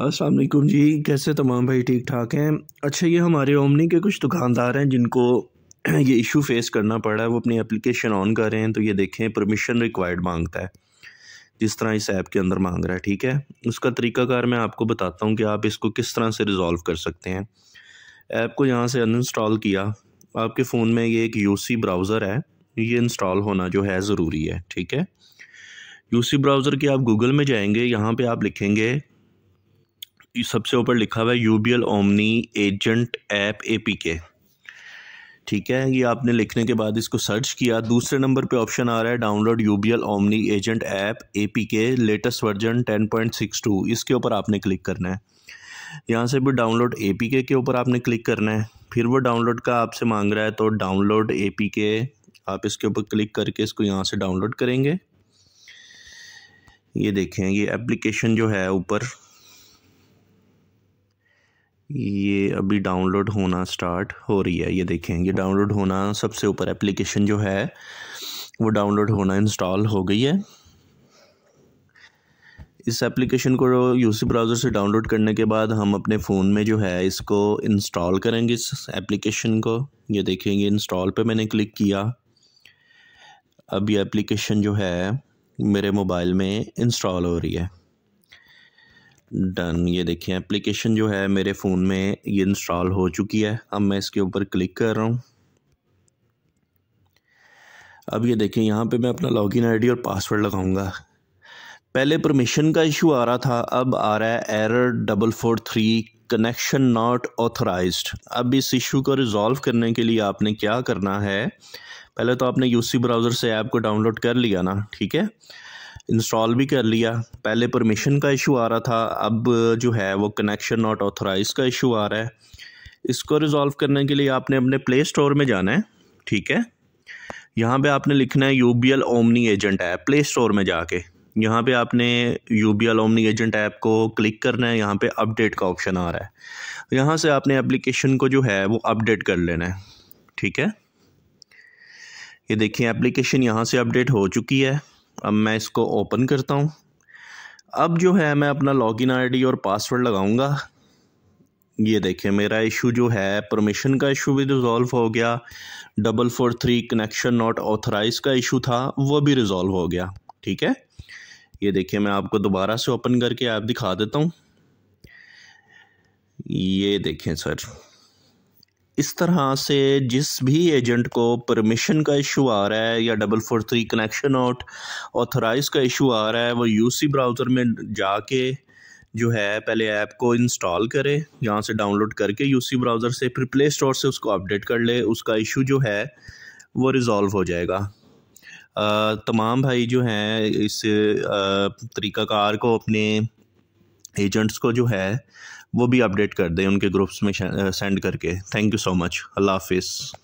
असलकुम जी कैसे तमाम भाई ठीक ठाक हैं अच्छा ये हमारे ओमनी के कुछ दुकानदार हैं जिनको ये इशू फेस करना पड़ रहा है वो अपनी एप्लीकेशन ऑन कर रहे हैं तो ये देखें परमिशन रिक्वायर्ड मांगता है जिस तरह इस ऐप के अंदर मांग रहा है ठीक है उसका तरीकाकार मैं आपको बताता हूँ कि आप इसको किस तरह से रिज़ॉल्व कर सकते हैं ऐप को यहाँ से अनइंस्टॉल किया आपके फ़ोन में ये एक यूसी ब्राउज़र है ये इंस्टॉल होना जो है ज़रूरी है ठीक है यूसी ब्राउज़र की आप गूगल में जाएंगे यहाँ पे आप लिखेंगे सबसे ऊपर लिखा हुआ है U B L omni agent app A P K ठीक है ये आपने लिखने के बाद इसको सर्च किया दूसरे नंबर पे ऑप्शन आ रहा है download U B L omni agent app A P K latest version ten point six two इसके ऊपर आपने क्लिक करना है यहाँ से भी डाउनलोड ए पी के ऊपर आपने क्लिक करना है फिर वो डाउनलोड का आपसे मांग रहा है तो डाउनलोड ए पी के आप इसके ऊपर क्लिक करके इसको यहाँ से डाउनलोड करेंगे ये देखें ये एप्लीकेशन जो है ऊपर ये अभी डाउनलोड होना स्टार्ट हो रही है ये देखें ये डाउनलोड होना सबसे ऊपर एप्लीकेशन जो है वो डाउनलोड होना इंस्टॉल हो गई है इस एप्लीकेशन को यूसी ब्राउज़र से डाउनलोड करने के बाद हम अपने फ़ोन में जो है इसको इंस्टॉल करेंगे इस एप्लीकेशन को ये देखेंगे इंस्टॉल पे मैंने क्लिक किया अब ये एप्लीकेशन जो है मेरे मोबाइल में इंस्टॉल हो रही है डन ये देखिए एप्लीकेशन जो है मेरे फ़ोन में ये इंस्टॉल हो चुकी है अब मैं इसके ऊपर क्लिक कर रहा हूँ अब ये देखिए यहाँ पे मैं अपना लॉगिन आईडी और पासवर्ड लगाऊंगा पहले परमिशन का इशू आ रहा था अब आ रहा है error double four three connection not authorized अब इस इशू को रिजॉल्व करने के लिए आपने क्या करना है पहले तो आपने यूसी ब्राउज़र से ऐप को डाउनलोड कर लिया ना ठीक है इंस्टॉल भी कर लिया पहले परमिशन का इशू आ रहा था अब जो है वो कनेक्शन नॉट ऑथोराइज का इशू आ रहा है इसको रिज़ॉल्व करने के लिए आपने अपने प्ले स्टोर में जाना है ठीक है यहाँ पे आपने लिखना है U B L omni agent app Play Store में जाके यहाँ पे आपने U B L omni agent app को क्लिक करना है यहाँ पे अपडेट का ऑप्शन आ रहा है यहाँ से आपने एप्लीकेशन को जो है वो अपडेट कर लेना है ठीक है ये देखिए एप्लीकेशन यहाँ से अपडेट हो चुकी है अब मैं इसको ओपन करता हूँ अब जो है मैं अपना लॉगिन आईडी और पासवर्ड लगाऊंगा ये देखिए मेरा इशू जो है परमिशन का इशू भी रिज़ॉल्व हो गया double four three connection not authorize का इशू था वो भी रिज़ॉल्व हो गया ठीक है ये देखिए मैं आपको दोबारा से ओपन करके ऐप दिखा देता हूँ ये देखें सर इस तरह से जिस भी एजेंट को परमिशन का इशू आ रहा है या double four three connection out authorize का इशू आ रहा है वो यूसी ब्राउज़र में जाके जो है पहले ऐप को इंस्टॉल करे यहाँ से डाउनलोड करके यूसी ब्राउज़र से फिर प्ले स्टोर से उसको अपडेट कर ले उसका इशू जो है वो रिज़ोल्व हो जाएगा तमाम भाई जो हैं इस तरीक़ाकार को अपने एजेंट्स को जो है वो भी अपडेट कर दें उनके ग्रुप्स में सेंड करके थैंक यू सो मच अल्लाह हाफिज़